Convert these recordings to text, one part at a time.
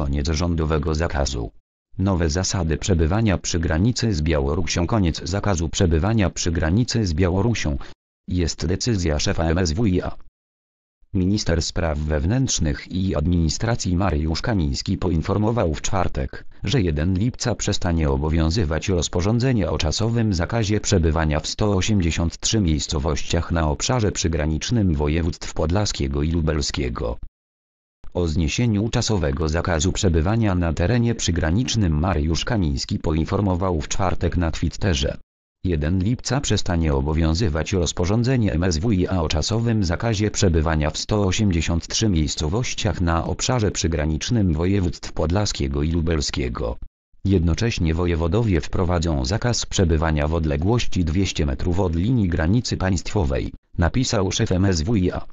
koniec rządowego zakazu. Nowe zasady przebywania przy granicy z Białorusią Koniec zakazu przebywania przy granicy z Białorusią. Jest decyzja szefa MSWiA. Minister Spraw Wewnętrznych i Administracji Mariusz Kamiński poinformował w czwartek, że 1 lipca przestanie obowiązywać rozporządzenie o czasowym zakazie przebywania w 183 miejscowościach na obszarze przygranicznym województw podlaskiego i lubelskiego. O zniesieniu czasowego zakazu przebywania na terenie przygranicznym Mariusz Kamiński poinformował w czwartek na Twitterze. 1 lipca przestanie obowiązywać rozporządzenie MSWiA o czasowym zakazie przebywania w 183 miejscowościach na obszarze przygranicznym województw podlaskiego i lubelskiego. Jednocześnie wojewodowie wprowadzą zakaz przebywania w odległości 200 metrów od linii granicy państwowej, napisał szef MSWiA.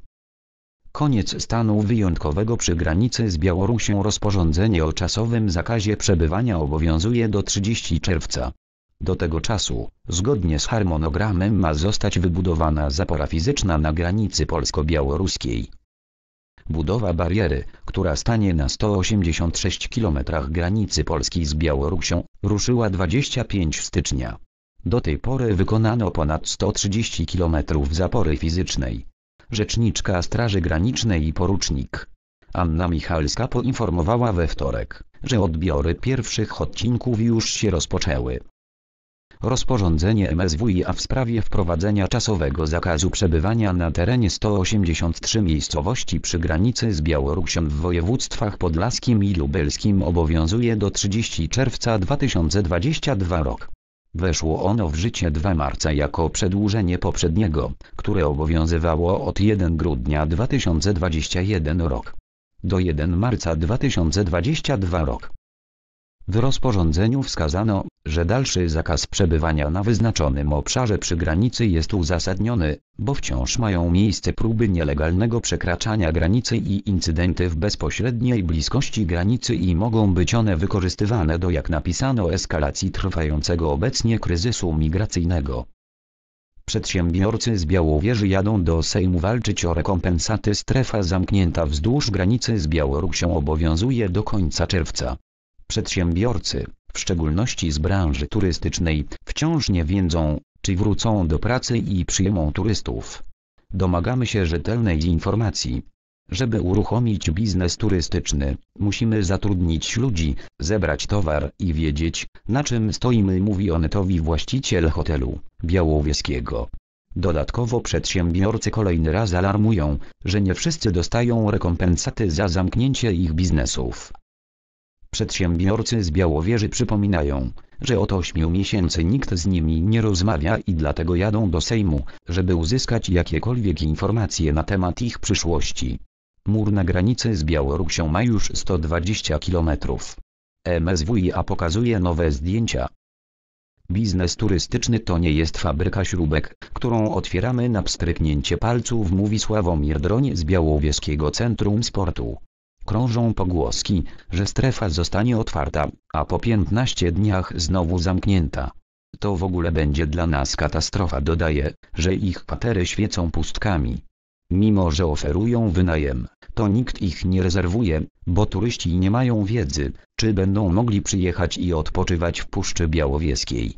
Koniec stanu wyjątkowego przy granicy z Białorusią rozporządzenie o czasowym zakazie przebywania obowiązuje do 30 czerwca. Do tego czasu, zgodnie z harmonogramem ma zostać wybudowana zapora fizyczna na granicy polsko-białoruskiej. Budowa bariery, która stanie na 186 km granicy Polski z Białorusią, ruszyła 25 stycznia. Do tej pory wykonano ponad 130 km zapory fizycznej rzeczniczka Straży Granicznej i porucznik. Anna Michalska poinformowała we wtorek, że odbiory pierwszych odcinków już się rozpoczęły. Rozporządzenie MSWiA w sprawie wprowadzenia czasowego zakazu przebywania na terenie 183 miejscowości przy granicy z Białorusią w województwach podlaskim i lubelskim obowiązuje do 30 czerwca 2022 roku. Weszło ono w życie 2 marca jako przedłużenie poprzedniego, które obowiązywało od 1 grudnia 2021 rok do 1 marca 2022 rok. W rozporządzeniu wskazano, że dalszy zakaz przebywania na wyznaczonym obszarze przy granicy jest uzasadniony, bo wciąż mają miejsce próby nielegalnego przekraczania granicy i incydenty w bezpośredniej bliskości granicy i mogą być one wykorzystywane do jak napisano eskalacji trwającego obecnie kryzysu migracyjnego. Przedsiębiorcy z Białowieży jadą do Sejmu walczyć o rekompensaty strefa zamknięta wzdłuż granicy z Białorusią obowiązuje do końca czerwca. Przedsiębiorcy, w szczególności z branży turystycznej, wciąż nie wiedzą, czy wrócą do pracy i przyjmą turystów. Domagamy się rzetelnej informacji. Żeby uruchomić biznes turystyczny, musimy zatrudnić ludzi, zebrać towar i wiedzieć, na czym stoimy, mówi Onetowi właściciel hotelu białowieskiego. Dodatkowo przedsiębiorcy kolejny raz alarmują, że nie wszyscy dostają rekompensaty za zamknięcie ich biznesów. Przedsiębiorcy z Białowieży przypominają, że od 8 miesięcy nikt z nimi nie rozmawia i dlatego jadą do Sejmu, żeby uzyskać jakiekolwiek informacje na temat ich przyszłości. Mur na granicy z Białorusią ma już 120 km. MSWiA pokazuje nowe zdjęcia. Biznes turystyczny to nie jest fabryka śrubek, którą otwieramy na pstryknięcie palców mówi Sławomir Droń z Białowieskiego Centrum Sportu. Krążą pogłoski, że strefa zostanie otwarta, a po 15 dniach znowu zamknięta. To w ogóle będzie dla nas katastrofa dodaje, że ich patery świecą pustkami. Mimo, że oferują wynajem, to nikt ich nie rezerwuje, bo turyści nie mają wiedzy, czy będą mogli przyjechać i odpoczywać w Puszczy Białowieskiej.